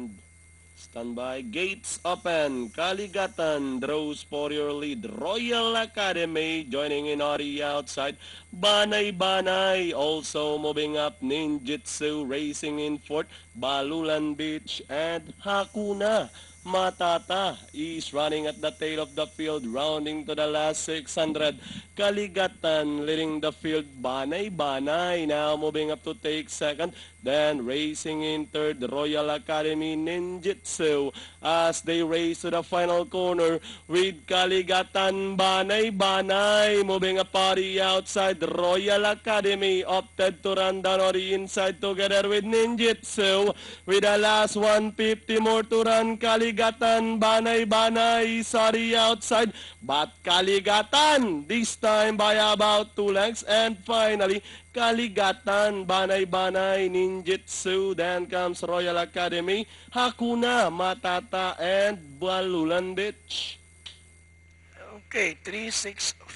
and standby. Gates open. Kaligatan draws for your lead. Royal Academy joining in Ari outside. Banay Banay also moving up. Ninjitsu racing in Fort Balulan Beach and Hakuna Matata is running at the tail of the field, rounding to the last 600. Kaligatan leading the field, Banay Banay now moving up to take second. Then racing in third, Royal Academy Ninjitsu as they race to the final corner with Kaligatan Banay Banay moving a party outside. Royal Academy opted to run down or inside together with Ninjitsu with the last 150 more to run. Kaligatan Kaligatan, Banay, Banay, sorry outside, but Kaligatan, this time by about two lengths, and finally, Kaligatan, Banay-Banay, ninjutsu, then comes Royal Academy, Hakuna, Matata, and Balulan Beach. Okay, 3, 6,